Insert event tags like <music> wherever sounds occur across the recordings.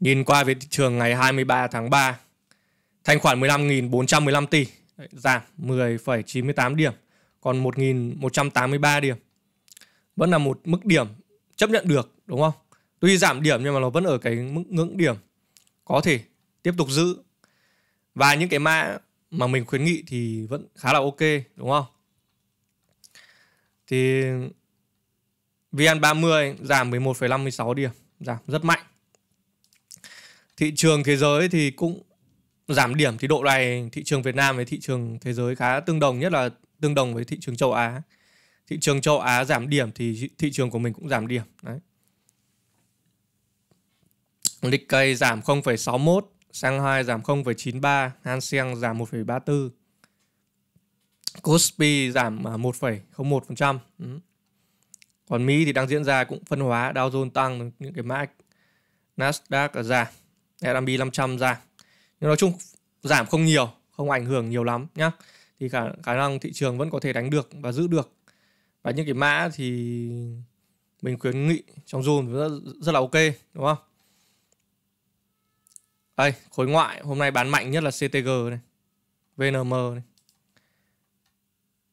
Nhìn qua về thị trường ngày 23 tháng 3, thanh khoản 15.415 tỷ giảm 10,98 điểm, còn 1.183 điểm. Vẫn là một mức điểm chấp nhận được, đúng không? Tuy giảm điểm nhưng mà nó vẫn ở cái mức ngưỡng điểm. Có thể tiếp tục giữ. Và những cái mã mà mình khuyến nghị thì vẫn khá là ok, đúng không? Thì VN30 giảm 11,56 điểm, giảm rất mạnh thị trường thế giới thì cũng giảm điểm thì độ này thị trường Việt Nam với thị trường thế giới khá tương đồng nhất là tương đồng với thị trường châu Á thị trường châu Á giảm điểm thì thị trường của mình cũng giảm điểm đấy Nikkei giảm 0,61 Shanghai giảm 0,93 Hang Seng giảm 1,34 Kospi giảm 1,01% à, ừ. Còn Mỹ thì đang diễn ra cũng phân hóa Dow Jones tăng những cái mã Nasdaq giảm S&P 500 giảm nhưng nói chung giảm không nhiều không ảnh hưởng nhiều lắm nhá thì khả, khả năng thị trường vẫn có thể đánh được và giữ được và những cái mã thì mình khuyến nghị trong zoom rất, rất là ok đúng không đây khối ngoại hôm nay bán mạnh nhất là CTG này VNM này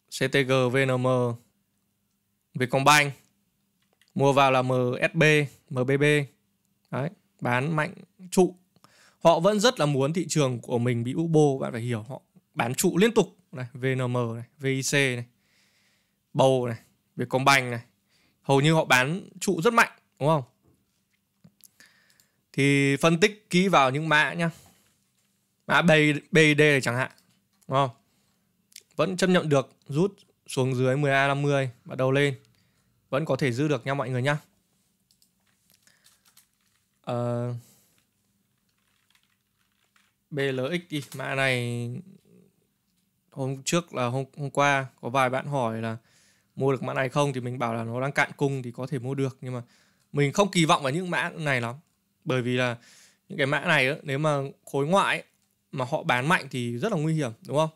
CTG VNM Vietcombank mua vào là MSB MBB đấy bán mạnh trụ họ vẫn rất là muốn thị trường của mình bị u bạn phải hiểu họ bán trụ liên tục này VNM này VIC này bầu này Vietcombank này hầu như họ bán trụ rất mạnh đúng không thì phân tích kỹ vào những mã nhá mã bd này chẳng hạn đúng không vẫn chấp nhận được rút xuống dưới 10A50 bắt đầu lên vẫn có thể giữ được nha mọi người nhá Ờ, BLX đi mã này hôm trước là hôm hôm qua có vài bạn hỏi là mua được mã này không thì mình bảo là nó đang cạn cung thì có thể mua được nhưng mà mình không kỳ vọng vào những mã này lắm bởi vì là những cái mã này nếu mà khối ngoại mà họ bán mạnh thì rất là nguy hiểm đúng không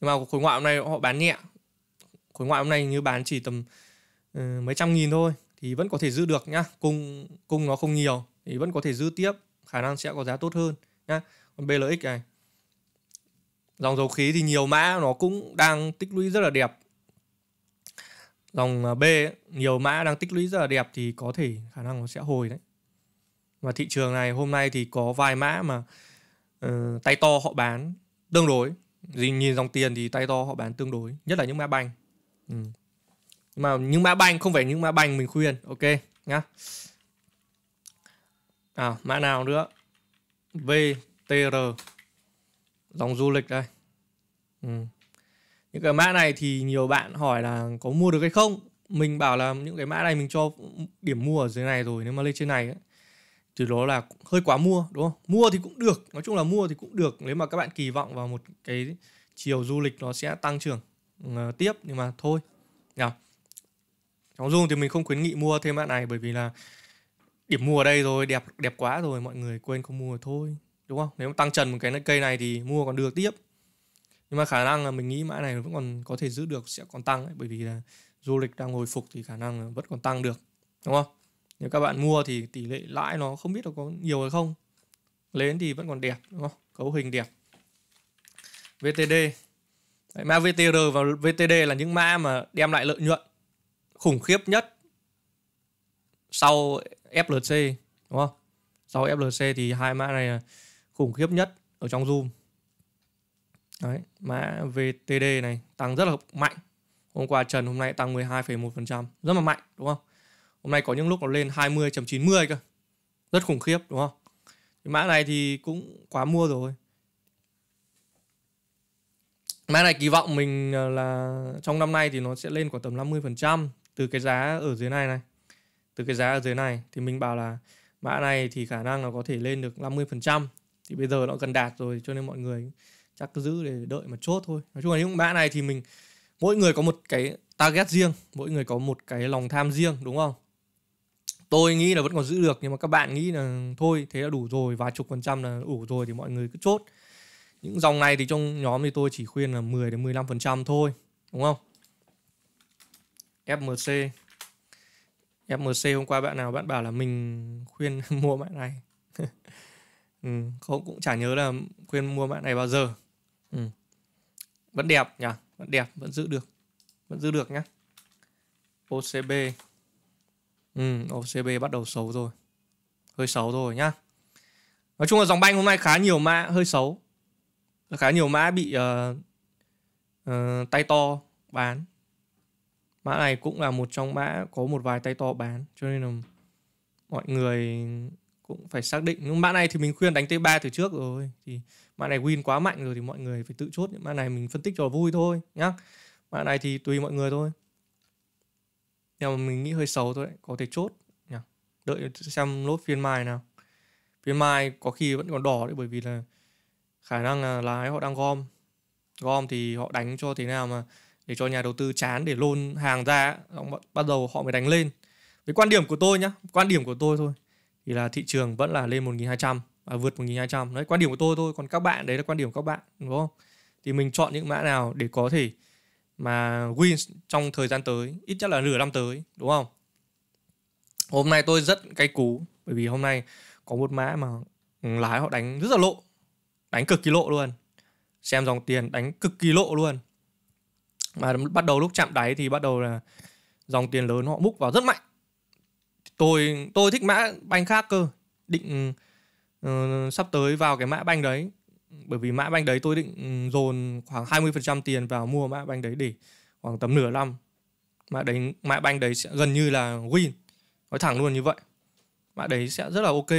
nhưng mà khối ngoại hôm nay họ bán nhẹ khối ngoại hôm nay như bán chỉ tầm uh, mấy trăm nghìn thôi thì vẫn có thể giữ được nhá cung cung nó không nhiều thì vẫn có thể dư tiếp khả năng sẽ có giá tốt hơn nhá còn BLX này dòng dầu khí thì nhiều mã nó cũng đang tích lũy rất là đẹp dòng à, B nhiều mã đang tích lũy rất là đẹp thì có thể khả năng nó sẽ hồi đấy và thị trường này hôm nay thì có vài mã mà uh, tay to họ bán tương đối Vì nhìn dòng tiền thì tay to họ bán tương đối nhất là những mã banh ừ. nhưng mà những mã banh không phải những mã banh mình khuyên ok nhá à, mã nào nữa VTR dòng du lịch đây ừ. những cái mã này thì nhiều bạn hỏi là có mua được hay không mình bảo là những cái mã này mình cho điểm mua ở dưới này rồi nếu mà lên trên này ấy, từ đó là hơi quá mua đúng không mua thì cũng được nói chung là mua thì cũng được nếu mà các bạn kỳ vọng vào một cái chiều du lịch nó sẽ tăng trưởng ờ, tiếp nhưng mà thôi nhỉ trong dung thì mình không khuyến nghị mua thêm mã này bởi vì là điểm mua ở đây rồi đẹp đẹp quá rồi mọi người quên không mua thôi đúng không nếu mà tăng trần một cái cây này thì mua còn được tiếp nhưng mà khả năng là mình nghĩ mãi này vẫn còn có thể giữ được sẽ còn tăng ấy, bởi vì là du lịch đang hồi phục thì khả năng là vẫn còn tăng được đúng không nếu các bạn mua thì tỷ lệ lãi nó không biết là có nhiều hay không lên thì vẫn còn đẹp đúng không cấu hình đẹp VTD Đấy, mã VTR và VTD là những mã mà đem lại lợi nhuận khủng khiếp nhất sau FLC đúng không? Sau FLC thì hai mã này là khủng khiếp nhất ở trong Zoom. Đấy, mã VTD này tăng rất là mạnh. Hôm qua trần hôm nay tăng 12,1%, rất là mạnh đúng không? Hôm nay có những lúc nó lên 20.90 cơ. Rất khủng khiếp đúng không? mã này thì cũng quá mua rồi. Mã này kỳ vọng mình à, là trong năm nay thì nó sẽ lên khoảng tầm 50% từ cái giá ở dưới này này từ cái giá ở dưới này thì mình bảo là mã này thì khả năng nó có thể lên được 50% thì bây giờ nó cần đạt rồi cho nên mọi người chắc cứ giữ để đợi mà chốt thôi nói chung là những mã này thì mình mỗi người có một cái target riêng mỗi người có một cái lòng tham riêng đúng không tôi nghĩ là vẫn còn giữ được nhưng mà các bạn nghĩ là thôi thế là đủ rồi vài chục phần trăm là đủ rồi thì mọi người cứ chốt những dòng này thì trong nhóm thì tôi chỉ khuyên là 10 đến 15 phần trăm thôi đúng không FMC FMC hôm qua bạn nào bạn bảo là mình khuyên <laughs> mua mã này <laughs> ừ, không cũng chả nhớ là khuyên mua mã này bao giờ ừ. vẫn đẹp nhỉ vẫn đẹp vẫn giữ được vẫn giữ được nhá OCB ừ, OCB bắt đầu xấu rồi hơi xấu rồi nhá nói chung là dòng banh hôm nay khá nhiều mã hơi xấu khá nhiều mã bị uh, uh, tay to bán mã này cũng là một trong mã có một vài tay to bán cho nên là mọi người cũng phải xác định nhưng mã này thì mình khuyên đánh T3 từ trước rồi thì mã này win quá mạnh rồi thì mọi người phải tự chốt những mã này mình phân tích cho vui thôi nhá mã này thì tùy mọi người thôi nhưng mà mình nghĩ hơi xấu thôi đấy. có thể chốt nhá đợi xem lốt phiên mai nào phiên mai có khi vẫn còn đỏ đấy bởi vì là khả năng là lái họ đang gom gom thì họ đánh cho thế nào mà để cho nhà đầu tư chán để lôn hàng ra bắt đầu họ mới đánh lên với quan điểm của tôi nhá quan điểm của tôi thôi thì là thị trường vẫn là lên 1200 à, vượt 1200 đấy quan điểm của tôi thôi còn các bạn đấy là quan điểm của các bạn đúng không thì mình chọn những mã nào để có thể mà win trong thời gian tới ít nhất là nửa năm tới đúng không hôm nay tôi rất cay cú bởi vì hôm nay có một mã mà ừ, lái họ đánh rất là lộ đánh cực kỳ lộ luôn xem dòng tiền đánh cực kỳ lộ luôn mà bắt đầu lúc chạm đáy thì bắt đầu là dòng tiền lớn họ múc vào rất mạnh tôi tôi thích mã banh khác cơ định uh, sắp tới vào cái mã banh đấy bởi vì mã banh đấy tôi định ừ, dồn khoảng 20% tiền vào mua mã banh đấy để khoảng tầm nửa năm mã đấy mã banh đấy sẽ gần như là win nói thẳng luôn như vậy mã đấy sẽ rất là ok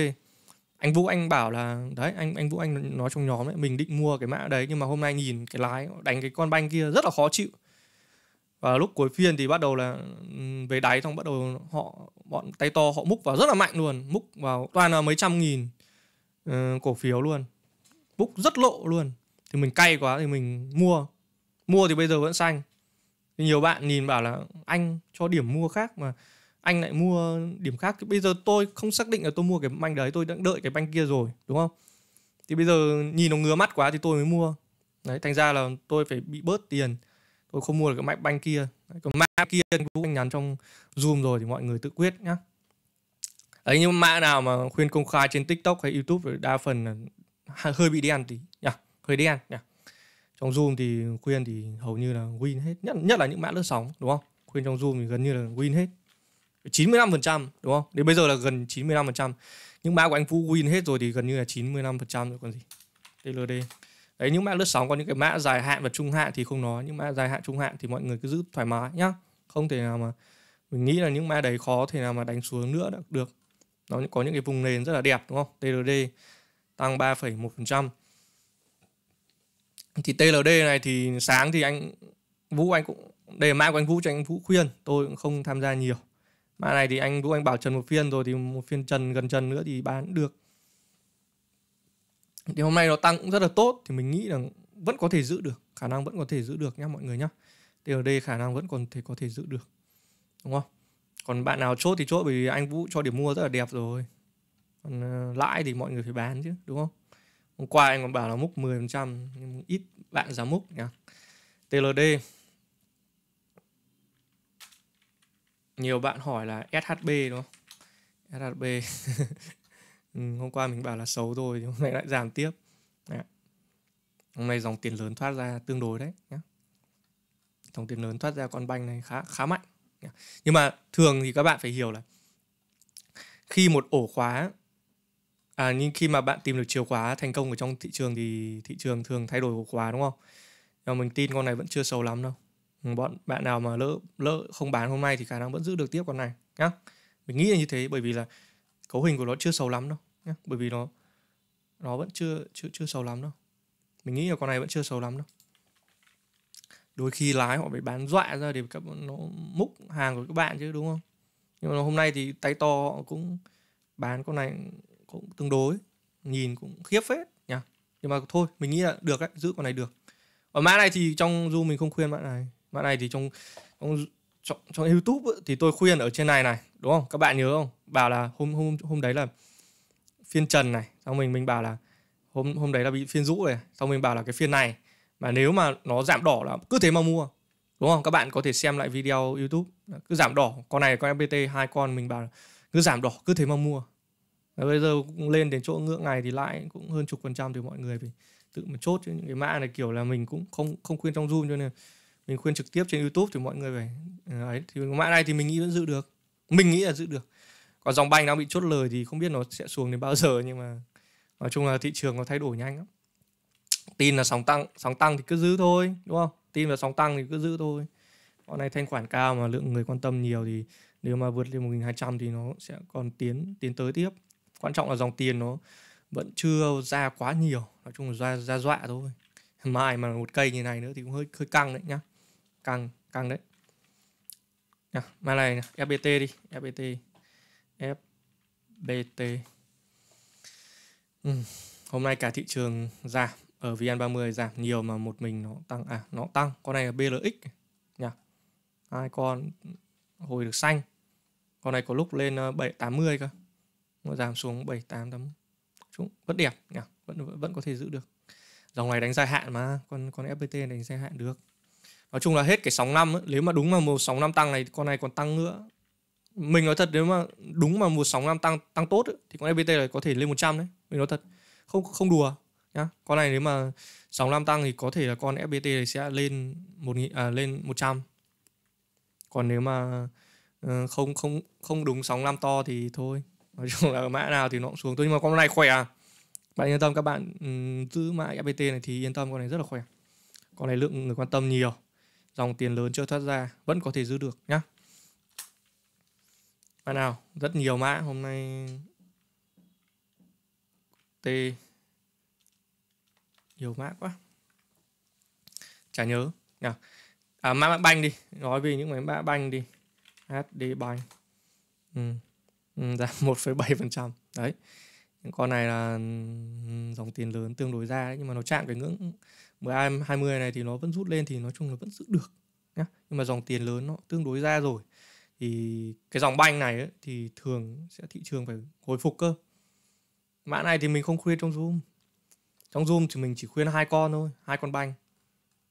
anh Vũ Anh bảo là đấy anh anh Vũ Anh nói trong nhóm ấy mình định mua cái mã đấy nhưng mà hôm nay nhìn cái lái đánh cái con banh kia rất là khó chịu và lúc cuối phiên thì bắt đầu là ừ, về đáy xong bắt đầu họ bọn tay to họ múc vào rất là mạnh luôn múc vào toàn là mấy trăm nghìn uh, cổ phiếu luôn múc rất lộ luôn thì mình cay quá thì mình mua mua thì bây giờ vẫn xanh thì nhiều bạn nhìn bảo là anh cho điểm mua khác mà anh lại mua điểm khác thì bây giờ tôi không xác định là tôi mua cái banh đấy tôi đang đợi cái banh kia rồi đúng không thì bây giờ nhìn nó ngứa mắt quá thì tôi mới mua đấy thành ra là tôi phải bị bớt tiền tôi không mua được cái map banh kia còn map kia anh nhắn trong zoom rồi thì mọi người tự quyết nhá ấy nhưng mã nào mà khuyên công khai trên tiktok hay youtube thì đa phần là hơi bị đen tí nhá hơi đen nhá trong zoom thì khuyên thì hầu như là win hết nhất nhất là những mã lướt sóng đúng không khuyên trong zoom thì gần như là win hết 95% đúng không? Đến bây giờ là gần 95%. Những mã của anh Vũ win hết rồi thì gần như là 95% rồi còn gì. TLD đấy những mã lướt sóng còn những cái mã dài hạn và trung hạn thì không nói nhưng mã dài hạn trung hạn thì mọi người cứ giữ thoải mái nhá không thể nào mà mình nghĩ là những mã đấy khó thể nào mà đánh xuống nữa được nó có những cái vùng nền rất là đẹp đúng không TLD tăng 3,1% thì TLD này thì sáng thì anh Vũ anh cũng đề mã của anh Vũ cho anh Vũ khuyên tôi cũng không tham gia nhiều mã này thì anh Vũ anh bảo trần một phiên rồi thì một phiên trần gần trần nữa thì bán được thì hôm nay nó tăng cũng rất là tốt thì mình nghĩ là vẫn có thể giữ được khả năng vẫn có thể giữ được nhá mọi người nhá TRD khả năng vẫn còn thể có thể giữ được đúng không còn bạn nào chốt thì chốt bởi vì anh Vũ cho điểm mua rất là đẹp rồi còn ờ, lãi thì mọi người phải bán chứ đúng không hôm qua anh còn bảo là múc 10% nhưng ít bạn dám múc nhá TLD nhiều bạn hỏi là SHB đúng không SHB <laughs> Ừ, hôm qua mình bảo là xấu rồi thì hôm nay lại giảm tiếp à. hôm nay dòng tiền lớn thoát ra tương đối đấy nhé dòng tiền lớn thoát ra con banh này khá khá mạnh nhưng mà thường thì các bạn phải hiểu là khi một ổ khóa à nhưng khi mà bạn tìm được chìa khóa thành công ở trong thị trường thì thị trường thường thay đổi ổ khóa đúng không nhưng mà mình tin con này vẫn chưa xấu lắm đâu ừ, bọn bạn nào mà lỡ lỡ không bán hôm nay thì khả năng vẫn giữ được tiếp con này nhá mình nghĩ là như thế bởi vì là cấu hình của nó chưa xấu lắm đâu nhé bởi vì nó nó vẫn chưa chưa chưa xấu lắm đâu mình nghĩ là con này vẫn chưa xấu lắm đâu đôi khi lái họ phải bán dọa ra để các nó múc hàng của các bạn chứ đúng không nhưng mà hôm nay thì tay to họ cũng bán con này cũng tương đối nhìn cũng khiếp phết nhá nhưng mà thôi mình nghĩ là được đấy giữ con này được ở mã này thì trong du mình không khuyên bạn này mã này thì trong trong trong, trong YouTube thì tôi khuyên ở trên này này đúng không các bạn nhớ không bảo là hôm hôm hôm đấy là phiên trần này xong mình mình bảo là hôm hôm đấy là bị phiên rũ rồi xong mình bảo là cái phiên này mà nếu mà nó giảm đỏ là cứ thế mà mua đúng không các bạn có thể xem lại video YouTube cứ giảm đỏ con này con FPT hai con mình bảo là cứ giảm đỏ cứ thế mà mua và bây giờ cũng lên đến chỗ ngưỡng này thì lại cũng hơn chục phần trăm thì mọi người phải tự mà chốt chứ những cái mã này kiểu là mình cũng không không khuyên trong zoom cho nên mình khuyên trực tiếp trên youtube thì mọi người phải ờ, ấy thì mã này thì mình nghĩ vẫn giữ được mình nghĩ là giữ được còn dòng banh đang bị chốt lời thì không biết nó sẽ xuống đến bao giờ nhưng mà nói chung là thị trường nó thay đổi nhanh lắm tin là sóng tăng sóng tăng thì cứ giữ thôi đúng không tin là sóng tăng thì cứ giữ thôi con này thanh khoản cao mà lượng người quan tâm nhiều thì nếu mà vượt lên 1200 thì nó sẽ còn tiến tiến tới tiếp quan trọng là dòng tiền nó vẫn chưa ra quá nhiều nói chung là ra ra dọa thôi mai mà một cây như này nữa thì cũng hơi hơi căng đấy nhá căng căng đấy à, mà này fbt đi fbt fbt ừ. hôm nay cả thị trường giảm ở vn30 giảm nhiều mà một mình nó tăng à nó tăng con này là blx nhỉ hai con hồi được xanh con này có lúc lên 7 ờ, 80 cơ nó giảm xuống 7 8 8 chúng vẫn đẹp nhỉ vẫn vẫn có thể giữ được dòng này đánh dài hạn mà con con fpt đánh dài hạn được nói chung là hết cái sóng năm nếu mà đúng mà một sóng năm tăng này con này còn tăng nữa mình nói thật nếu mà đúng mà một sóng năm tăng tăng tốt ấy, thì con FPT này có thể lên 100 đấy mình nói thật không không đùa nhá con này nếu mà sóng năm tăng thì có thể là con FPT này sẽ lên một à, lên 100 còn nếu mà ờ, không không không đúng sóng năm to thì thôi nói chung là mã nào thì nó cũng xuống thôi nhưng mà con này khỏe à bạn yên tâm các bạn giữ mã FPT này thì yên tâm con này rất là khỏe con này lượng người quan tâm nhiều dòng tiền lớn chưa thoát ra vẫn có thể giữ được nhá mã nào rất nhiều mã hôm nay t nhiều mã quá chả nhớ nhỉ à, mã banh đi nói về những cái mã banh đi hd banh giảm ừ. ừ <laughs> bảy phần trăm đấy con này là ừ, dòng tiền lớn tương đối ra đấy, nhưng mà nó chạm cái ngưỡng 12 20 này thì nó vẫn rút lên thì nói chung là vẫn giữ được nhá. Nhưng mà dòng tiền lớn nó tương đối ra rồi. Thì cái dòng banh này ấy, thì thường sẽ thị trường phải hồi phục cơ. Mã này thì mình không khuyên trong Zoom. Trong Zoom thì mình chỉ khuyên hai con thôi, hai con banh.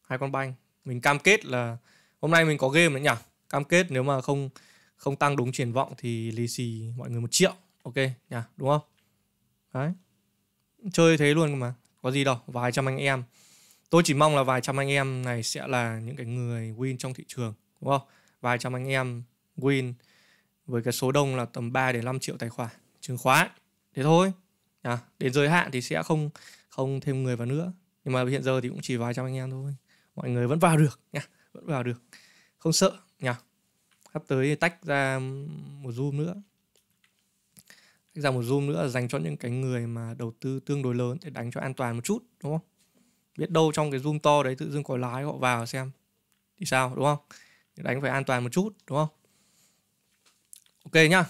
Hai con banh. Mình cam kết là hôm nay mình có game đấy nhỉ. Cam kết nếu mà không không tăng đúng triển vọng thì lì xì mọi người một triệu. Ok nhỉ, đúng không? Đấy. Chơi thế luôn mà, có gì đâu, vài trăm anh em tôi chỉ mong là vài trăm anh em này sẽ là những cái người win trong thị trường đúng không vài trăm anh em win với cái số đông là tầm 3 đến 5 triệu tài khoản chứng khoán thế thôi à, đến giới hạn thì sẽ không không thêm người vào nữa nhưng mà hiện giờ thì cũng chỉ vài trăm anh em thôi mọi người vẫn vào được nha vẫn vào được không sợ nha sắp tới thì tách ra một zoom nữa tách ra một zoom nữa dành cho những cái người mà đầu tư tương đối lớn để đánh cho an toàn một chút đúng không biết đâu trong cái zoom to đấy tự dưng có lái họ vào xem thì sao đúng không đánh phải an toàn một chút đúng không ok nhá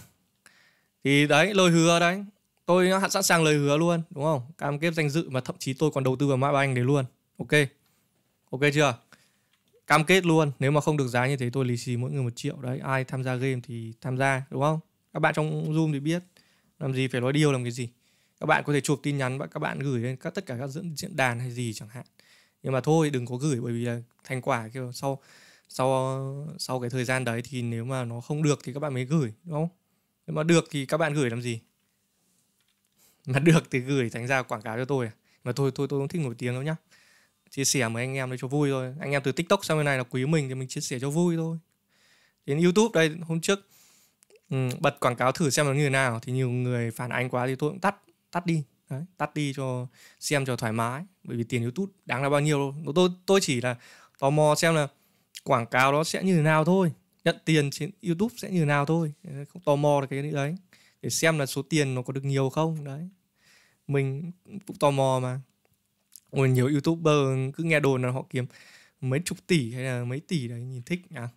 thì đấy lời hứa đấy tôi đã sẵn sàng lời hứa luôn đúng không cam kết danh dự mà thậm chí tôi còn đầu tư vào mã banh đấy luôn ok ok chưa cam kết luôn nếu mà không được giá như thế tôi lì xì mỗi người một triệu đấy ai tham gia game thì tham gia đúng không các bạn trong zoom thì biết làm gì phải nói điều làm cái gì các bạn có thể chụp tin nhắn và các bạn gửi lên các tất cả các diễn, diễn đàn hay gì chẳng hạn nhưng mà thôi đừng có gửi bởi vì là thành quả kiểu sau sau sau cái thời gian đấy thì nếu mà nó không được thì các bạn mới gửi đúng không nếu mà được thì các bạn gửi làm gì mà <laughs> được thì gửi thành ra quảng cáo cho tôi à? mà thôi tôi tôi cũng thích nổi tiếng đâu nhá chia sẻ với anh em đấy cho vui thôi anh em từ tiktok sang bên này là quý mình thì mình chia sẻ cho vui thôi đến youtube đây hôm trước ừ, bật quảng cáo thử xem nó như thế nào thì nhiều người phản ánh quá thì tôi cũng tắt tắt đi Đấy, tắt đi cho xem cho thoải mái bởi vì tiền youtube đáng là bao nhiêu đâu tôi tôi chỉ là tò mò xem là quảng cáo đó sẽ như thế nào thôi nhận tiền trên youtube sẽ như thế nào thôi không tò mò được cái đấy để xem là số tiền nó có được nhiều không đấy mình cũng tò mò mà Ôi, nhiều youtuber cứ nghe đồn là họ kiếm mấy chục tỷ hay là mấy tỷ đấy nhìn thích à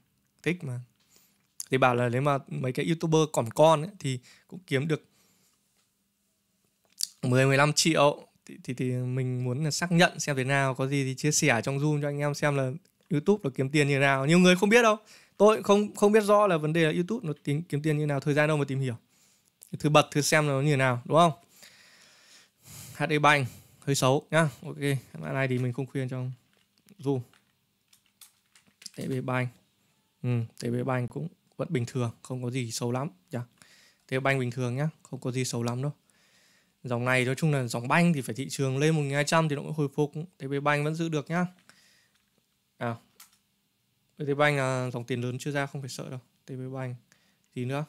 thích mà thì bảo là nếu mà mấy cái youtuber còn con ấy, thì cũng kiếm được 10 15 triệu thì, thì thì mình muốn là xác nhận xem thế nào có gì thì chia sẻ trong Zoom cho anh em xem là YouTube nó kiếm tiền như thế nào. Nhiều người không biết đâu. Tôi không không biết rõ là vấn đề là YouTube nó tính kiếm tiền như thế nào, thời gian đâu mà tìm hiểu. thứ bật thứ xem nó như thế nào, đúng không? HD Bank hơi xấu nhá. Ok, bạn này thì mình không khuyên trong Zoom. TB Bank. Ừ, TB Bank cũng vẫn bình thường, không có gì xấu lắm nhá. Yeah. TB Bank bình thường nhá, không có gì xấu lắm đâu dòng này nói chung là dòng banh thì phải thị trường lên 1200 thì nó cũng hồi phục TP banh vẫn giữ được nhá à TP banh là dòng tiền lớn chưa ra không phải sợ đâu TP banh tí nữa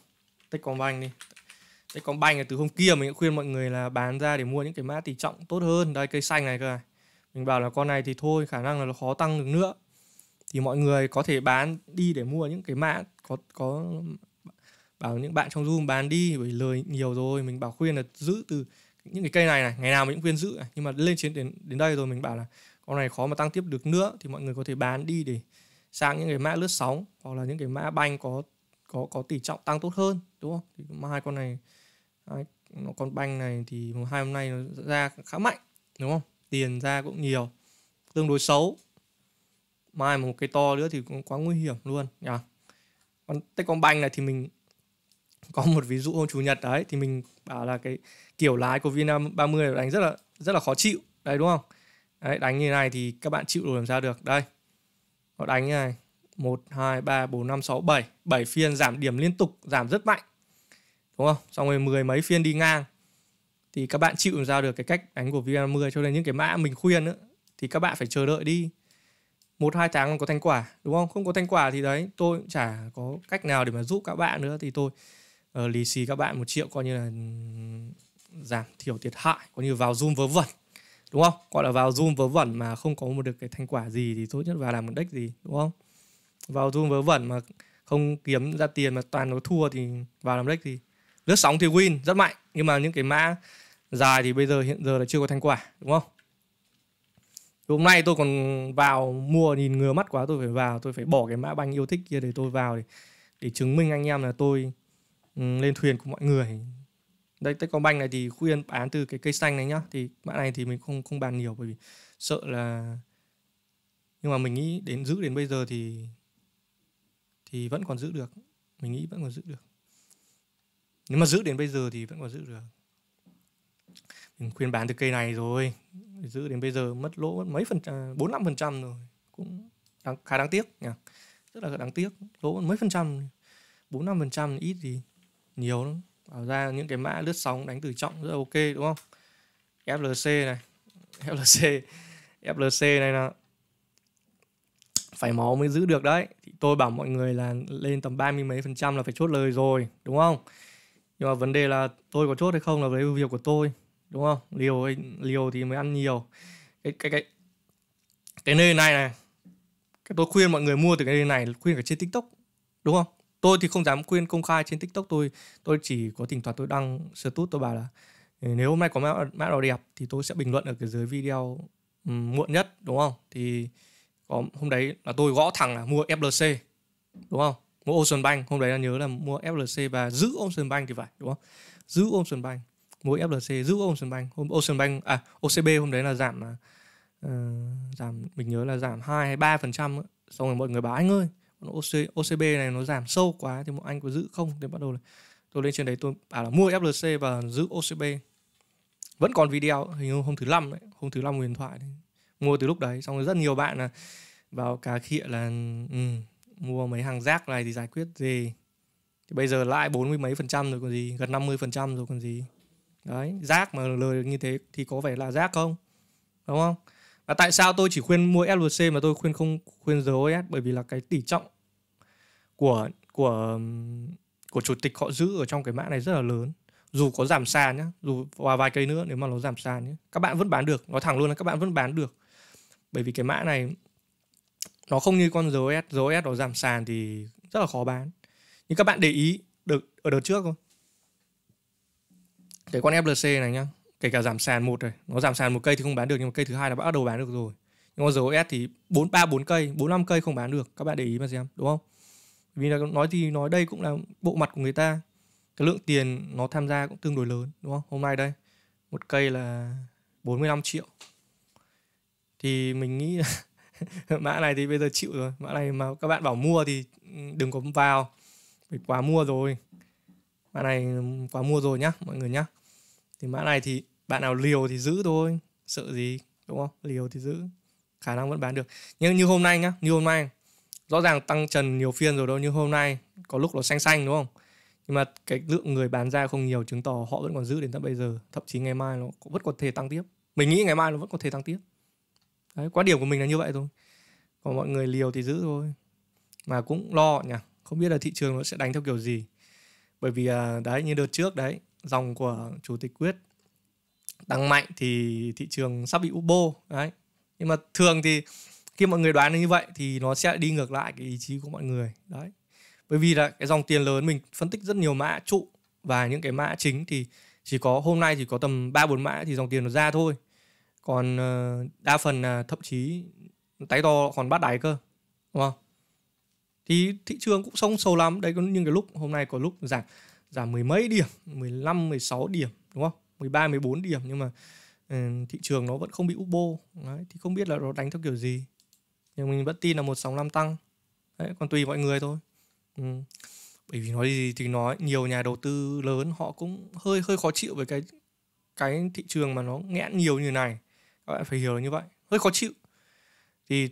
Techcombank đi Techcombank là từ hôm kia mình đã khuyên mọi người là bán ra để mua những cái mã tỷ trọng tốt hơn đây cây xanh này cơ này mình bảo là con này thì thôi khả năng là nó khó tăng được nữa thì mọi người có thể bán đi để mua những cái mã có có bảo những bạn trong zoom bán đi bởi lời nhiều rồi mình bảo khuyên là giữ từ những cái cây này này ngày nào mình cũng khuyên giữ nhưng mà lên trên đến đến đây rồi mình bảo là con này khó mà tăng tiếp được nữa thì mọi người có thể bán đi để sang những cái mã lướt sóng hoặc là những cái mã banh có có có tỷ trọng tăng tốt hơn đúng không thì mà hai con này hai, nó con banh này thì hai hôm nay nó ra khá mạnh đúng không tiền ra cũng nhiều tương đối xấu mai một cái to nữa thì cũng quá nguy hiểm luôn nhỉ yeah. con banh này thì mình có một ví dụ hôm chủ nhật đấy thì mình bảo là cái kiểu lái của Vinam 30 đánh rất là rất là khó chịu đấy đúng không đấy đánh như này thì các bạn chịu rồi làm sao được đây nó đánh như này 1, 2, 3, 4, 5, 6, 7 7 phiên giảm điểm liên tục giảm rất mạnh đúng không xong rồi mười mấy phiên đi ngang thì các bạn chịu làm sao được cái cách đánh của VN10 cho nên những cái mã mình khuyên nữa thì các bạn phải chờ đợi đi một hai tháng còn có thành quả đúng không không có thành quả thì đấy tôi cũng chả có cách nào để mà giúp các bạn nữa thì tôi uh, lì xì các bạn một triệu coi như là ừ, giảm thiểu thiệt hại coi như vào zoom vớ vẩn đúng không gọi là vào zoom vớ vẩn mà không có một được cái thành quả gì thì tốt nhất vào làm một đích gì đúng không vào zoom vớ vẩn mà không kiếm ra tiền mà toàn nó thua thì vào làm đích gì lướt sóng thì win rất mạnh nhưng mà những cái mã dài thì bây giờ hiện giờ là chưa có thành quả đúng không hôm nay tôi còn vào mua nhìn ngừa mắt quá tôi phải vào tôi phải bỏ cái mã banh yêu thích kia để tôi vào để, để chứng minh anh em là tôi Ừ, lên thuyền của mọi người đây Techcombank này thì khuyên bán từ cái cây xanh này nhá thì mã này thì mình không không bàn nhiều bởi vì sợ là nhưng mà mình nghĩ đến giữ đến bây giờ thì thì vẫn còn giữ được mình nghĩ vẫn còn giữ được nếu mà giữ đến bây giờ thì vẫn còn giữ được mình khuyên bán từ cây này rồi giữ đến bây giờ mất lỗ mất mấy phần à, bốn năm phần trăm rồi cũng đáng, khá đáng tiếc nhỉ rất là đáng tiếc lỗ mấy phần trăm bốn năm phần trăm ít gì nhiều lắm bảo ra những cái mã lướt sóng đánh từ trọng rất ok đúng không FLC này <laughs> FLC FLC này là phải máu mới giữ được đấy thì tôi bảo mọi người là lên tầm ba mươi mấy phần trăm là phải chốt lời rồi đúng không nhưng mà vấn đề là tôi có chốt hay không là với việc của tôi đúng không liều liều thì mới ăn nhiều cái cái cái cái nơi này này cái tôi khuyên mọi người mua từ cái nơi này khuyên cả trên tiktok đúng không tôi thì không dám khuyên công khai trên tiktok tôi tôi chỉ có thỉnh thoảng tôi đăng status tôi bảo là nếu hôm nay có mã mã nào đẹp thì tôi sẽ bình luận ở cái dưới video muộn nhất đúng không thì có hôm đấy là tôi gõ thẳng là mua flc đúng không mua ocean bank hôm đấy là nhớ là mua flc và giữ ocean bank thì phải đúng không giữ ocean bank mua flc giữ ocean bank hôm ocean bank à ocb hôm đấy là giảm uh, giảm mình nhớ là giảm hai hay ba phần trăm xong rồi mọi người bảo anh ơi OC, OCB này nó giảm sâu quá thì một anh có giữ không thì bắt đầu là tôi lên trên đấy tôi bảo là mua FLC và giữ OCB vẫn còn video hình hôm thứ năm đấy hôm thứ năm huyền thoại đấy. mua từ lúc đấy xong rồi rất nhiều bạn là vào cá khịa là ừ, mua mấy hàng rác này thì giải quyết gì thì bây giờ lại bốn mươi mấy phần trăm rồi còn gì gần 50 phần trăm rồi còn gì đấy rác mà lời như thế thì có vẻ là rác không đúng không và tại sao tôi chỉ khuyên mua SLC mà tôi khuyên không khuyên ROS bởi vì là cái tỷ trọng của của của chủ tịch họ giữ ở trong cái mã này rất là lớn dù có giảm sàn nhá dù và vài cây nữa nếu mà nó giảm sàn nhé các bạn vẫn bán được nói thẳng luôn là các bạn vẫn bán được bởi vì cái mã này nó không như con ROS ROS nó giảm sàn thì rất là khó bán nhưng các bạn để ý được ở đợt trước thôi cái con FLC này nhá kể cả giảm sàn một rồi nó giảm sàn một cây thì không bán được nhưng mà cây thứ hai là bắt đầu bán được rồi nhưng mà ROS thì bốn ba bốn cây bốn năm cây không bán được các bạn để ý mà xem đúng không vì là nói thì nói đây cũng là bộ mặt của người ta cái lượng tiền nó tham gia cũng tương đối lớn đúng không hôm nay đây một cây là 45 triệu thì mình nghĩ <laughs> mã này thì bây giờ chịu rồi mã này mà các bạn bảo mua thì ừ, đừng có vào phải quá mua rồi mã này quá mua rồi nhá mọi người nhá thì mã này thì bạn nào liều thì giữ thôi sợ gì đúng không liều thì giữ khả năng vẫn bán được nhưng như hôm nay nhá như hôm nay rõ ràng tăng trần nhiều phiên rồi đâu như hôm nay có lúc nó xanh xanh đúng không nhưng mà cái lượng người bán ra không nhiều chứng tỏ họ vẫn còn giữ đến tận bây giờ thậm chí ngày mai nó vẫn có thể tăng tiếp mình nghĩ ngày mai nó vẫn có thể tăng tiếp đấy quan điểm của mình là như vậy thôi còn mọi người liều thì giữ thôi mà cũng lo nhỉ không biết là thị trường nó sẽ đánh theo kiểu gì bởi vì à, đấy như đợt trước đấy dòng của chủ tịch quyết tăng mạnh thì thị trường sắp bị ubo đấy nhưng mà thường thì khi mọi người đoán như vậy thì nó sẽ đi ngược lại cái ý chí của mọi người đấy bởi vì là cái dòng tiền lớn mình phân tích rất nhiều mã trụ và những cái mã chính thì chỉ có hôm nay chỉ có tầm ba bốn mã thì dòng tiền nó ra thôi còn ờ, đa phần là thậm chí tái to còn bắt đáy cơ đúng không thì thị trường cũng sông sâu lắm đấy có những cái lúc hôm nay có lúc giảm giảm mười mấy điểm 15 16 điểm đúng không 13 14 điểm nhưng mà ừ, thị trường nó vẫn không bị úp bô Đấy, thì không biết là nó đánh theo kiểu gì nhưng mình vẫn tin là một sóng năm tăng Đấy, còn tùy mọi người thôi ừ. bởi vì nói gì thì nói nhiều nhà đầu tư lớn họ cũng hơi hơi khó chịu với cái cái thị trường mà nó nghẽn nhiều như này các bạn phải hiểu là như vậy hơi khó chịu thì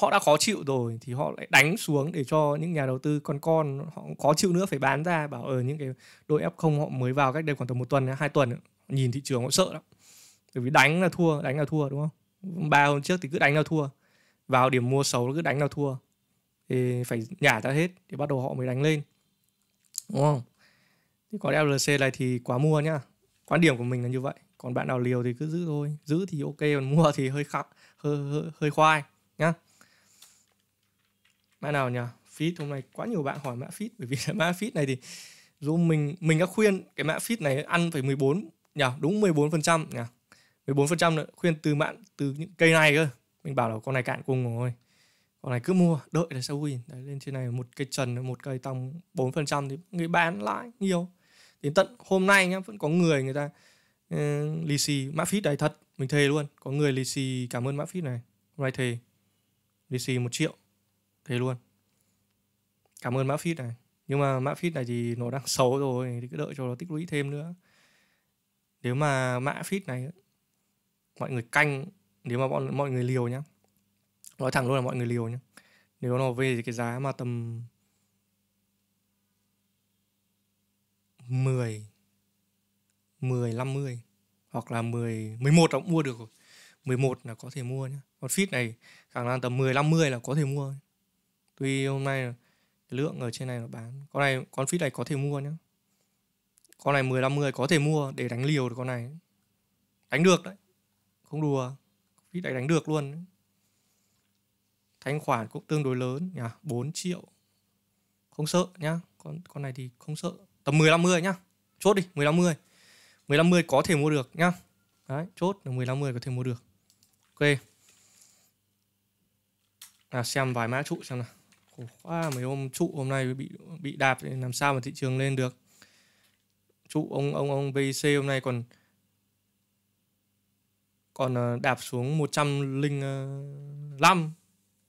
họ đã khó chịu rồi thì họ lại đánh xuống để cho những nhà đầu tư con con họ khó chịu nữa phải bán ra bảo ở những cái đội f không họ mới vào cách đây khoảng tầm một tuần hai tuần nhìn thị trường họ sợ lắm bởi vì đánh là thua đánh là thua đúng không ba hôm trước thì cứ đánh là thua vào điểm mua xấu cứ đánh là thua thì phải nhả ra hết thì bắt đầu họ mới đánh lên đúng không thì có LRC này thì quá mua nhá quan điểm của mình là như vậy còn bạn nào liều thì cứ giữ thôi giữ thì ok còn <laughs> mua thì hơi khắc hơi, hơi, hơi khoai nhá mã nào nhỉ fit hôm nay quá nhiều bạn hỏi mã fit bởi vì mã fit này thì dù mình mình đã khuyên cái mã fit này ăn phải 14 nhỉ đúng 14 phần trăm nhỉ 14 phần trăm khuyên từ bạn từ những cây này cơ mình bảo là con này cạn cùng rồi con này cứ mua đợi là sao win đấy lên trên này một cây trần một cây tăng 4 phần trăm thì người bán lại nhiều đến tận hôm nay nhá vẫn có người người ta uh, lì xì mã fit này thật mình thề luôn có người lì xì cảm ơn mã fit này hôm thề lì xì một triệu thế luôn cảm ơn mã feed này nhưng mà mã feed này thì nó đang xấu rồi thì cứ đợi cho nó tích lũy thêm nữa nếu mà mã feed này mọi người canh nếu mà bọn mọi người liều nhá nói thẳng luôn là mọi người liều nhá nếu nó về thì cái giá mà tầm 10 10 50 hoặc là 10 11 là cũng mua được rồi. 11 là có thể mua nhá. Còn feed này khả năng tầm 10 50 là có thể mua tuy hôm nay lượng ở trên này nó bán con này con fit này có thể mua nhá con này 10 50 có thể mua để đánh liều được con này đánh được đấy không đùa fit này đánh được luôn thanh khoản cũng tương đối lớn nhá 4 triệu không sợ nhá con con này thì không sợ tầm 10 50 nhá chốt đi 10 50 10 50 có thể mua được nhá đấy chốt là 10 50 có thể mua được ok à, xem vài mã trụ xem nào khổ quá mấy hôm trụ hôm nay bị bị đạp thì làm sao mà thị trường lên được trụ ông ông ông VIC hôm nay còn còn ờ, đạp xuống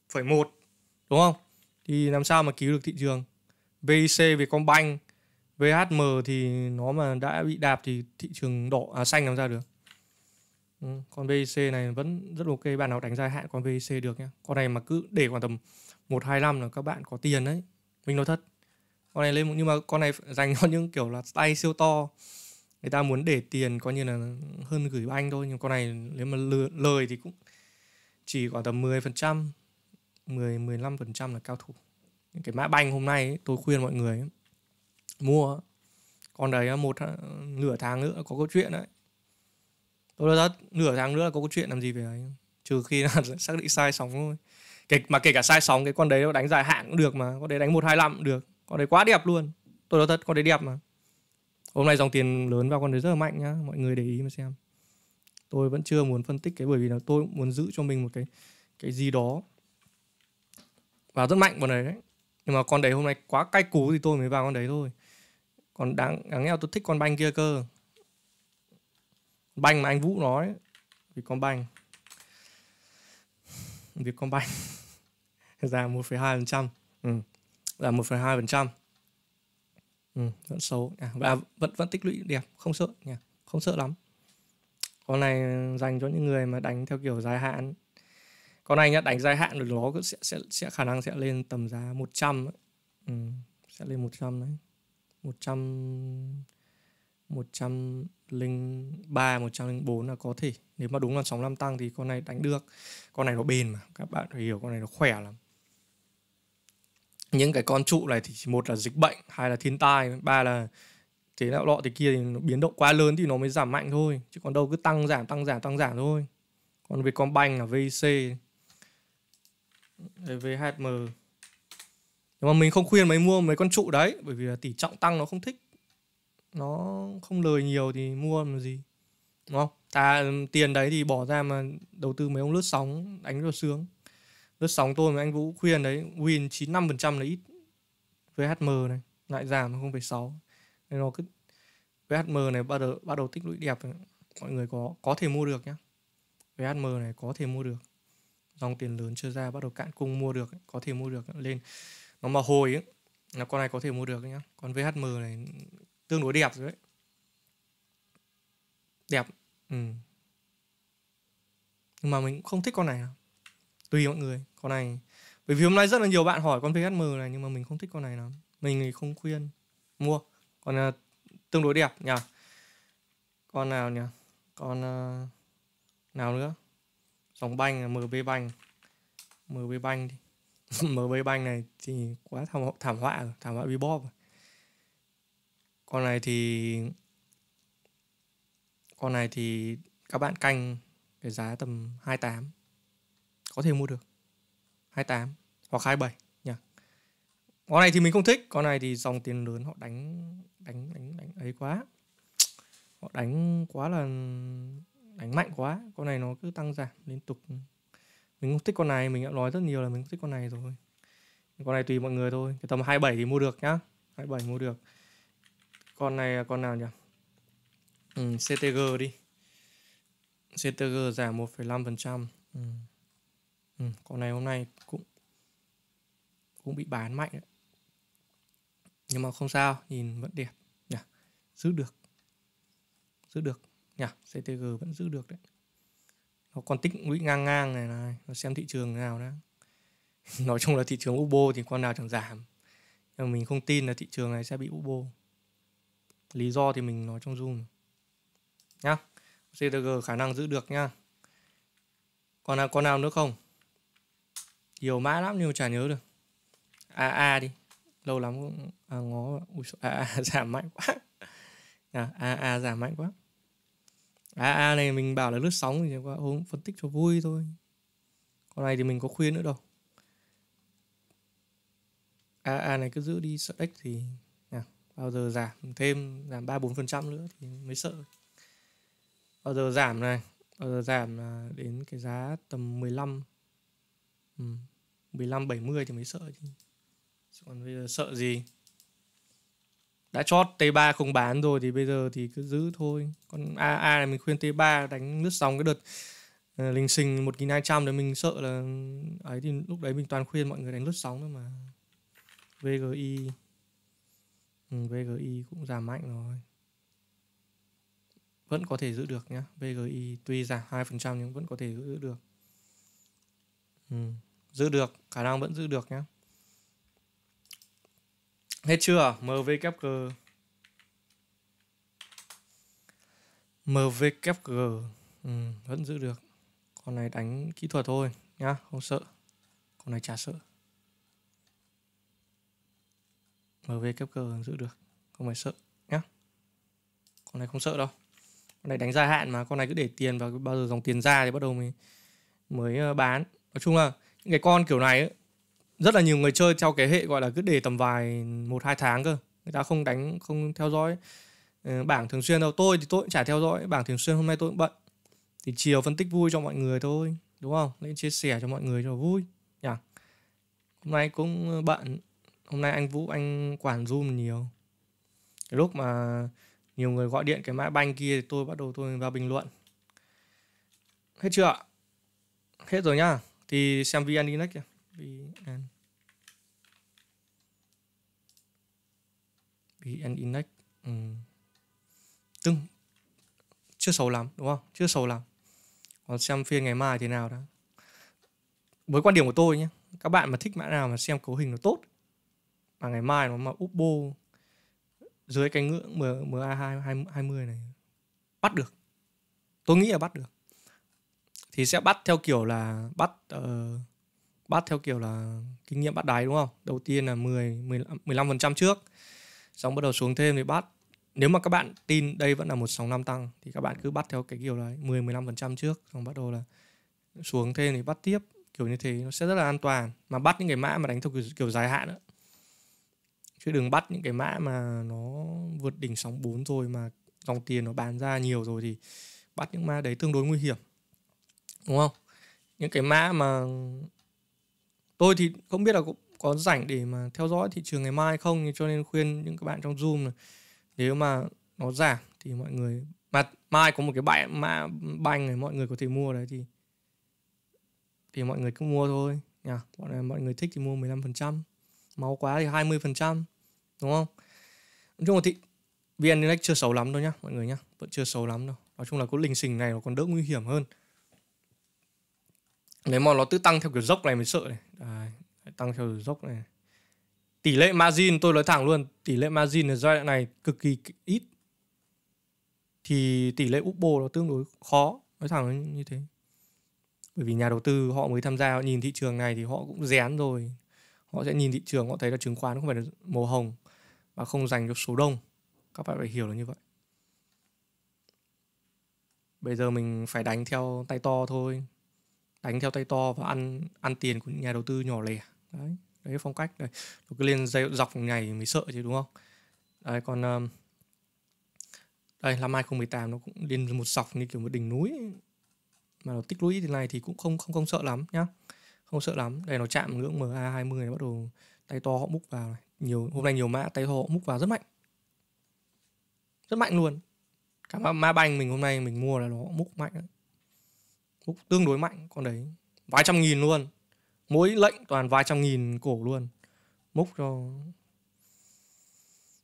phẩy một đúng không? Thì làm sao mà cứu được thị trường? về VIC Vietcombank, VHM thì nó mà đã bị đạp thì thị trường đỏ à, xanh làm sao được? Ừ, con VIC này vẫn rất ok, bạn nào đánh dài hạn con VIC được nhé Con này mà cứ để khoảng tầm một hai năm là các bạn có tiền đấy mình nói thật con này lên nhưng mà con này <laughs> dành cho những kiểu là tay siêu to người ta muốn để tiền coi như là hơn gửi anh thôi nhưng con này nếu mà lời thì cũng chỉ khoảng tầm 10 phần trăm 10 15 phần trăm là cao thủ cái mã banh hôm nay ấy, tôi khuyên mọi người ấy, mua con đấy một ờ, nửa tháng nữa có câu chuyện đấy tôi nói thật nửa tháng nữa là có câu chuyện làm gì về đấy trừ khi là <laughs> xác định sai sóng thôi kể, mà kể cả sai sóng cái con đấy đánh dài hạn cũng được mà con đấy đánh một hai cũng được con đấy quá đẹp luôn tôi nói thật con đấy đẹp mà hôm nay dòng tiền lớn vào con đấy rất là mạnh nhá mọi người để ý mà xem tôi vẫn chưa muốn phân tích cái bởi vì là tôi muốn giữ cho mình một cái cái gì đó và rất mạnh con đấy đấy nhưng mà con đấy hôm nay quá cay cú thì tôi mới vào con đấy thôi còn đáng đáng nghe tôi thích con banh kia cơ banh mà anh vũ nói vì con banh Vietcombank <laughs> giảm 1,2% ừ. giảm 1,2% ừ, vẫn xấu à, và vẫn vẫn tích lũy đẹp không sợ nha không sợ lắm con này dành cho những người mà đánh theo kiểu dài hạn con này nhá đánh dài hạn được nó sẽ, sẽ sẽ khả năng sẽ lên tầm giá 100 trăm ừ, sẽ lên 100 đấy 100 103, 104 là có thể Nếu mà đúng là 65 tăng thì con này đánh được Con này nó bền mà Các bạn phải hiểu con này nó khỏe lắm Những cái con trụ này thì một là dịch bệnh Hai là thiên tai Ba là thế nào lọ thì kia thì nó biến động quá lớn thì nó mới giảm mạnh thôi Chứ còn đâu cứ tăng giảm tăng giảm tăng giảm thôi Còn về con banh là vc VHM Nhưng mà mình không khuyên mấy mua mấy con trụ đấy Bởi vì là tỷ trọng tăng nó không thích nó không lời nhiều thì mua làm gì đúng không ta tiền đấy thì bỏ ra mà đầu tư mấy ông lướt sóng đánh cho sướng lướt sóng tôi mà anh Vũ khuyên đấy win 95% là ít VHM này lại giảm không phải sáu, nên nó cứ VHM này bắt đầu bắt đầu tích lũy đẹp mọi người có có thể mua được nhá VHM này có thể mua được dòng tiền lớn chưa ra bắt đầu cạn cung mua được có thể mua được lên nó mà hồi ấy, là con này có thể mua được nhá còn VHM này tương đối đẹp rồi đấy đẹp ừ. nhưng mà mình cũng không thích con này à? tùy mọi người con này bởi vì hôm nay rất là nhiều bạn hỏi con PHM này nhưng mà mình không thích con này lắm mình thì không khuyên mua còn uh, tương đối đẹp nhỉ con nào nhỉ con uh, nào nữa dòng banh là MB banh MB banh đi <laughs> MB banh này thì quá thảm, thảm họa rồi. thảm họa bebop rồi con này thì con này thì các bạn canh cái giá tầm 28 có thể mua được 28 hoặc 27 nhỉ con này thì mình không thích con này thì dòng tiền lớn họ đánh đánh đánh đánh ấy quá họ đánh quá là đánh mạnh quá con này nó cứ tăng giảm liên tục mình không thích con này mình đã nói rất nhiều là mình không thích con này rồi con này tùy mọi người thôi cái tầm 27 thì mua được nhá 27 mua được con này con nào nhỉ ừ, CTG đi CTG giảm 1,5% ừ. ừ, con này hôm nay cũng cũng bị bán mạnh đấy. nhưng mà không sao nhìn vẫn đẹp nhỉ giữ được giữ được nhỉ CTG vẫn giữ được đấy nó còn tích lũy ngang ngang này này nó xem thị trường nào đó <laughs> nói chung là thị trường Ubo thì con nào chẳng giảm nhưng mà mình không tin là thị trường này sẽ bị Ubo lý do thì mình nói trong zoom nhá CTG khả năng giữ được nhá còn nào còn nào nữa không nhiều mã lắm nhưng mà chả nhớ được AA à, đi lâu lắm cũng à, ngó Ui, AA à, <laughs> giảm mạnh quá à, AA giảm mạnh quá AA này mình bảo là lướt sóng thì qua hôm phân tích cho vui thôi con này thì mình có khuyên nữa đâu AA này cứ giữ đi sợ ếch thì bao giờ giảm thêm giảm ba bốn phần trăm nữa thì mới sợ bao giờ giảm này bao giờ giảm à, đến cái giá tầm 15 ừ, 15 70 thì mới sợ chứ còn bây giờ sợ gì đã chót T3 không bán rồi thì bây giờ thì cứ giữ thôi còn AA này mình khuyên T3 đánh lướt sóng cái đợt uh, lình xình 1200 đấy mình sợ là ừ, ấy thì lúc đấy mình toàn khuyên mọi người đánh lướt sóng thôi mà VGI Ừ, VGI cũng giảm mạnh rồi vẫn có thể giữ được nhá. VGI tuy giảm 2% nhưng vẫn có thể giữ được ừ, giữ được khả năng vẫn giữ được nhá. hết chưa MVKG MVKG ừ, vẫn giữ được con này đánh kỹ thuật thôi nhá không sợ con này chả sợ mv kép cơ giữ được không phải sợ nhá con này không sợ đâu con này đánh dài hạn mà con này cứ để tiền và bao giờ dòng tiền ra thì bắt đầu mới mới ờ, bán nói chung là những cái con kiểu này rất là nhiều người chơi theo cái hệ gọi là cứ để tầm vài một hai tháng cơ người ta không đánh không theo dõi ờ, bảng thường xuyên đâu tôi thì tôi cũng chả theo dõi bảng thường xuyên hôm nay tôi cũng bận thì chiều phân tích vui cho mọi người thôi đúng không nên chia sẻ cho mọi người cho vui nhỉ hôm nay cũng ờ, bận hôm nay anh Vũ anh quản Zoom nhiều cái lúc mà nhiều người gọi điện cái mã banh kia thì tôi bắt đầu tôi vào bình luận hết chưa ạ hết rồi nhá thì xem vn index kìa vn vn index ừ. tưng chưa xấu lắm đúng không chưa xấu lắm còn xem phiên ngày mai thế nào đó với quan điểm của tôi nhé các bạn mà thích mã nào mà xem cấu hình nó tốt và ngày mai nó mà Oppo dưới cái ngưỡng MA220 này bắt được tôi nghĩ là bắt được thì sẽ bắt theo kiểu là bắt uh, bắt theo kiểu là kinh nghiệm bắt đáy đúng không đầu tiên là 10 15 phần trăm trước xong bắt đầu xuống thêm thì bắt nếu mà các bạn tin đây vẫn là một sóng năm tăng thì các bạn cứ bắt theo cái kiểu đấy 10 15 phần trăm trước xong bắt đầu là xuống thêm thì bắt tiếp kiểu như thế nó sẽ rất là an toàn mà bắt những cái mã mà đánh theo kiểu, kiểu dài hạn nữa chứ đừng bắt những cái mã mà nó vượt đỉnh sóng 4 rồi mà dòng tiền nó bán ra nhiều rồi thì bắt những mã đấy tương đối nguy hiểm đúng không những cái mã mà tôi thì không biết là cũng có rảnh để mà theo dõi thị trường ngày mai không cho nên khuyên những các bạn trong zoom này nếu mà nó giảm thì mọi người mà mai có một cái bãi mã banh này mọi người có thể mua đấy thì thì mọi người cứ mua thôi nha yeah. mọi người thích thì mua 15% máu quá thì 20% đúng không nói chung là thị vn index chưa xấu lắm đâu nhá mọi người nhá vẫn chưa xấu lắm đâu nói chung là cái lình xình này nó còn đỡ nguy hiểm hơn nếu mà nó tự tăng theo kiểu dốc này mới sợ này Đấy, tăng theo kiểu dốc này tỷ lệ margin tôi nói thẳng luôn tỷ lệ margin ở giai đoạn này cực kỳ ít thì tỷ lệ upbo nó tương đối khó nói thẳng như thế bởi vì nhà đầu tư họ mới tham gia họ nhìn thị trường này thì họ cũng rén rồi họ sẽ nhìn thị trường họ thấy là chứng khoán không phải là màu hồng và không dành cho số đông các bạn phải hiểu là như vậy bây giờ mình phải đánh theo tay to thôi đánh theo tay to và ăn ăn tiền của nhà đầu tư nhỏ lẻ đấy đấy phong cách đấy nó cứ lên dây dọc ngày mới sợ chứ đúng không đấy còn um, đây năm 2018 nó cũng lên một dọc như kiểu một đỉnh núi mà nó tích lũy thế này thì cũng không không không sợ lắm nhá không sợ lắm đây nó chạm ngưỡng MA 20 nó bắt đầu tay to họ múc vào này nhiều hôm nay nhiều mã tay họ múc vào rất mạnh rất mạnh luôn cả mã, Ma banh mình hôm nay mình mua là nó múc mạnh đấy. múc tương đối mạnh con đấy vài trăm nghìn luôn mỗi lệnh toàn vài trăm nghìn cổ luôn múc cho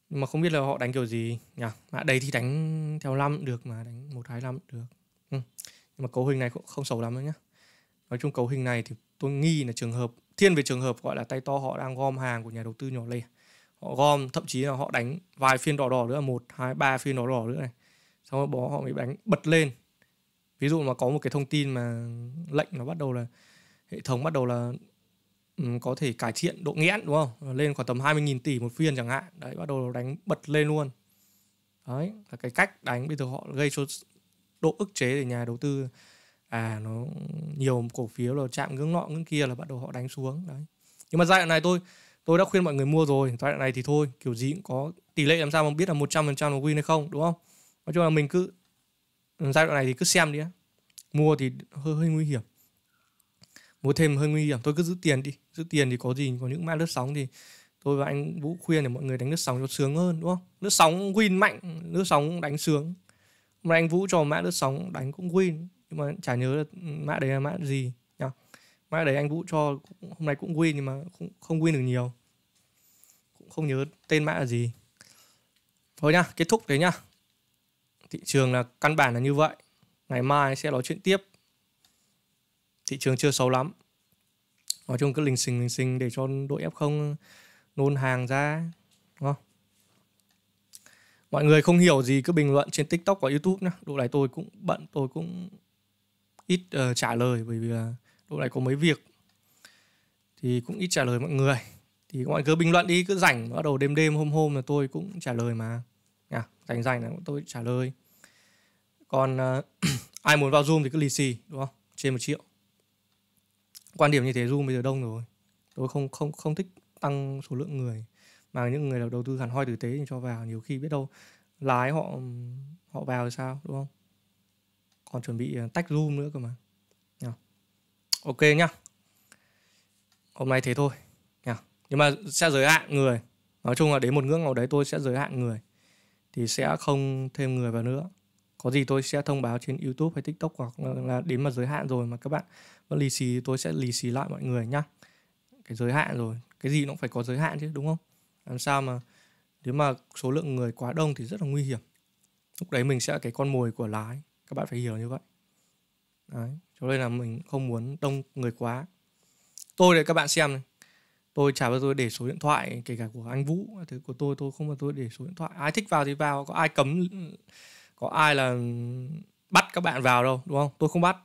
nhưng mà không biết là họ đánh kiểu gì nhỉ mã đây thì đánh theo năm được mà đánh một hai năm được ừ. nhưng mà cấu hình này cũng không xấu lắm đấy nhá nói chung cấu hình này thì tôi nghi là trường hợp thiên về trường hợp gọi là tay to họ đang gom hàng của nhà đầu tư nhỏ lẻ họ gom thậm chí là họ đánh vài phiên đỏ đỏ nữa một hai ba phiên đỏ đỏ nữa này xong rồi bỏ họ bị đánh bật lên ví dụ mà có một cái thông tin mà lệnh nó bắt đầu là hệ thống bắt đầu là um, có thể cải thiện độ nghẽn đúng không lên khoảng tầm 20.000 tỷ một phiên chẳng hạn đấy bắt đầu đánh bật lên luôn đấy là cái cách đánh bây giờ họ gây cho độ ức chế để nhà đầu tư à nó nhiều cổ phiếu là chạm ngưỡng nọ ngưỡng kia là bắt đầu họ đánh xuống đấy nhưng mà giai đoạn này tôi tôi đã khuyên mọi người mua rồi giai đoạn này thì thôi kiểu gì cũng có tỷ lệ làm sao mà biết là 100% nó win hay không đúng không nói chung là mình cứ ừ, giai đoạn này thì cứ xem đi á mua thì hơi hơi nguy hiểm mua thêm hơi nguy hiểm tôi cứ giữ tiền đi giữ tiền thì có gì có những mã lướt sóng thì tôi và anh vũ khuyên để mọi người đánh lướt sóng cho sướng hơn đúng không lướt sóng win mạnh lướt sóng đánh sướng mà anh vũ cho mã lướt sóng đánh cũng win nhưng mà chả nhớ là mã đấy là mã gì nhá mã đấy anh vũ cho hôm nay cũng win nhưng mà không, không win được nhiều cũng không nhớ tên mã là gì thôi nhá kết thúc thế nhá thị trường là căn bản là như vậy ngày mai sẽ nói chuyện tiếp thị trường chưa xấu lắm nói chung cứ lình xình lình xình để cho đội f không nôn hàng ra đúng không? Mọi người không hiểu gì cứ bình luận trên TikTok và YouTube nhá. Lúc này tôi cũng bận, tôi cũng ít uh, trả lời bởi vì là lúc này có mấy việc thì cũng ít trả lời mọi người thì mọi người cứ bình luận đi cứ rảnh bắt đầu đêm đêm hôm hôm là tôi cũng trả lời mà à, rảnh rảnh là tôi trả lời còn uh, <clears throat> ai muốn vào zoom thì cứ lì xì đúng không trên một triệu quan điểm như thế zoom bây giờ đông rồi tôi không không không thích tăng số lượng người mà những người đầu tư hẳn hoi tử tế thì cho vào nhiều khi biết đâu lái họ họ vào thì sao đúng không còn chuẩn bị ờ, tách room nữa cơ mà nha. ok nhá hôm nay thế thôi nha. nhưng mà sẽ giới hạn người nói chung là đến một ngưỡng nào đấy tôi sẽ giới hạn người thì sẽ không thêm người vào nữa có gì tôi sẽ thông báo trên YouTube hay TikTok hoặc là đến mà giới hạn rồi mà các bạn vẫn lì xì tôi sẽ lì xì lại mọi người nhá cái giới hạn rồi cái gì nó cũng phải có giới hạn chứ đúng không làm sao mà nếu mà số lượng người quá đông thì rất là nguy hiểm lúc đấy mình sẽ cái con mồi của lái các bạn phải hiểu như vậy đấy cho nên là mình không muốn đông người quá tôi để các bạn xem này tôi chả bao tôi để số điện thoại kể cả của anh vũ thứ của tôi tôi không bao tôi để số điện thoại ai thích vào thì vào có ai cấm có ai là bắt các bạn vào đâu đúng không tôi không bắt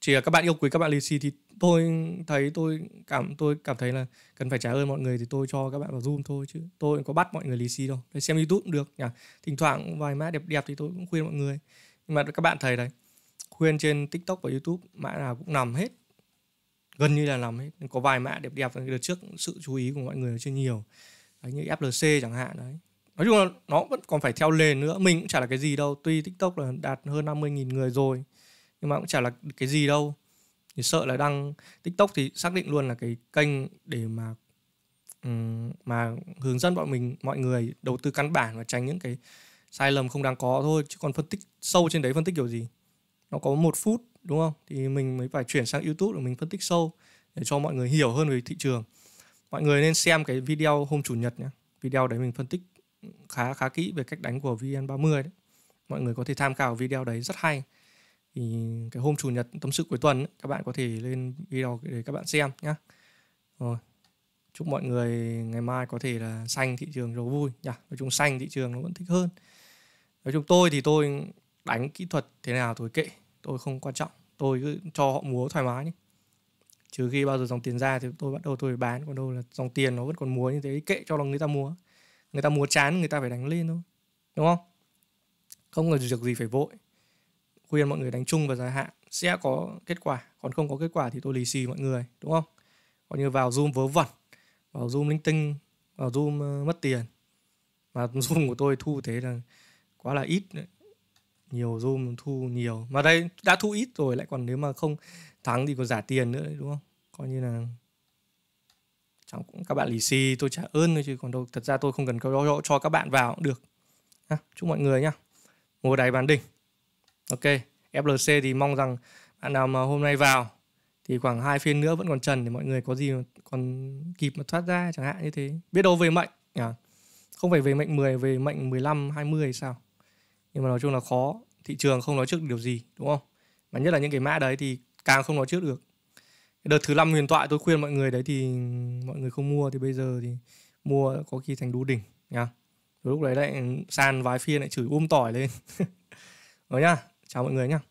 chỉ là các bạn yêu quý các bạn lì xì thì tôi thấy tôi cảm tôi cảm thấy là cần phải trả ơn mọi người thì tôi cho các bạn vào zoom thôi chứ tôi có bắt mọi người lì xì đâu để xem youtube cũng được nhỉ thỉnh thoảng vài mã đẹp đẹp thì tôi cũng khuyên mọi người nhưng mà các bạn thấy đấy khuyên trên tiktok và youtube mã nào cũng nằm hết gần như là nằm hết có vài mã đẹp đẹp đợt trước sự chú ý của mọi người chưa nhiều đấy, như flc chẳng hạn đấy nói chung là nó vẫn còn phải theo lề nữa mình cũng chả là cái gì đâu tuy tiktok là đạt hơn 50.000 người rồi nhưng mà cũng chả là cái gì đâu thì sợ là đăng tiktok thì xác định luôn là cái kênh để mà mà hướng dẫn bọn mình mọi người đầu tư căn bản và tránh những cái sai lầm không đáng có thôi chứ còn phân tích sâu trên đấy phân tích kiểu gì nó có một phút đúng không thì mình mới phải chuyển sang youtube để mình phân tích sâu để cho mọi người hiểu hơn về thị trường mọi người nên xem cái video hôm chủ nhật nhé video đấy mình phân tích khá khá kỹ về cách đánh của vn30 đấy mọi người có thể tham khảo video đấy rất hay thì cái hôm chủ nhật tâm sự cuối tuần ấy, các bạn có thể lên video để các bạn xem nhé rồi chúc mọi người ngày mai có thể là xanh thị trường rồi vui nhỉ nói chung xanh thị trường nó vẫn thích hơn nói chung tôi thì tôi đánh kỹ thuật thế nào tôi kệ tôi không quan trọng tôi cứ cho họ múa thoải mái nhé trừ khi bao giờ dòng tiền ra thì tôi bắt đầu tôi bán còn đâu là dòng tiền nó vẫn còn múa như thế kệ cho là người ta múa người ta múa chán người ta phải đánh lên thôi đúng không không có việc gì phải vội khuyên mọi người đánh chung và dài hạn sẽ có kết quả còn không có kết quả thì tôi lì xì mọi người đúng không còn như vào zoom vớ vẩn vào zoom linh tinh vào zoom ờ, mất tiền mà <laughs> zoom của tôi thu thế là quá là ít đấy. nhiều zoom thu nhiều mà đây đã thu ít rồi lại còn nếu mà không thắng thì còn giả tiền nữa đấy, đúng không coi như là chẳng cũng các bạn lì xì tôi trả ơn thôi chứ còn đâu thật ra tôi không cần cho, cho các bạn vào cũng được à, chúc mọi người nhá ngồi đáy bán đỉnh ok flc thì mong rằng bạn nào mà hôm nay vào thì khoảng hai phiên nữa vẫn còn trần thì mọi người có gì mà còn kịp mà thoát ra chẳng hạn như thế biết đâu về mệnh à? không phải về mệnh 10 về mệnh 15 20 sao nhưng mà nói chung là khó thị trường không nói trước điều gì đúng không mà nhất là những cái mã đấy thì càng không nói trước được đợt thứ năm huyền thoại tôi khuyên mọi người đấy thì mọi người không mua thì bây giờ thì mua có khi thành đu đỉnh nha lúc đấy lại ừ, sàn vài phiên lại chửi um tỏi lên rồi <laughs> ờ nhá chào mọi người nhá